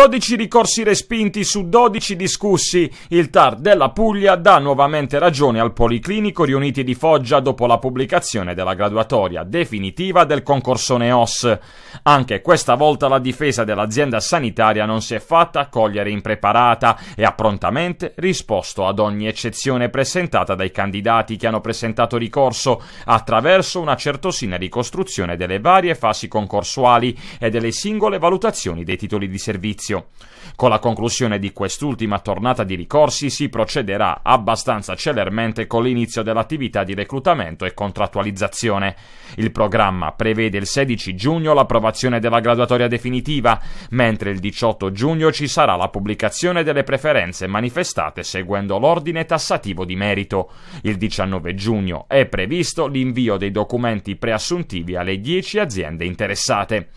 12 ricorsi respinti su 12 discussi, il TAR della Puglia dà nuovamente ragione al Policlinico riuniti di Foggia dopo la pubblicazione della graduatoria definitiva del concorsone OS. Anche questa volta la difesa dell'azienda sanitaria non si è fatta cogliere impreparata e ha prontamente risposto ad ogni eccezione presentata dai candidati che hanno presentato ricorso attraverso una certosina ricostruzione delle varie fasi concorsuali e delle singole valutazioni dei titoli di servizio giudizio. Con la conclusione di quest'ultima tornata di ricorsi si procederà abbastanza celermente con l'inizio dell'attività di reclutamento e contrattualizzazione. Il programma prevede il 16 giugno l'approvazione della graduatoria definitiva, mentre il 18 giugno ci sarà la pubblicazione delle preferenze manifestate seguendo l'ordine tassativo di merito. Il 19 giugno è previsto l'invio dei documenti preassuntivi alle 10 aziende interessate.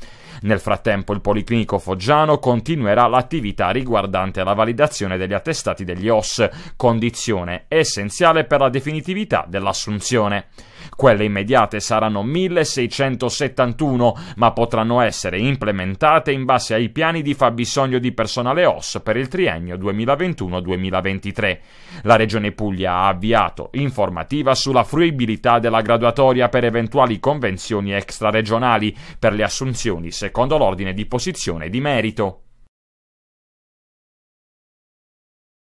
Nel frattempo il Policlinico Foggiano continuerà l'attività riguardante la validazione degli attestati degli OS, condizione essenziale per la definitività dell'assunzione. Quelle immediate saranno 1671, ma potranno essere implementate in base ai piani di fabbisogno di personale OS per il triennio 2021-2023. La Regione Puglia ha avviato informativa sulla fruibilità della graduatoria per eventuali convenzioni extraregionali per le assunzioni secondo l'ordine di posizione di merito.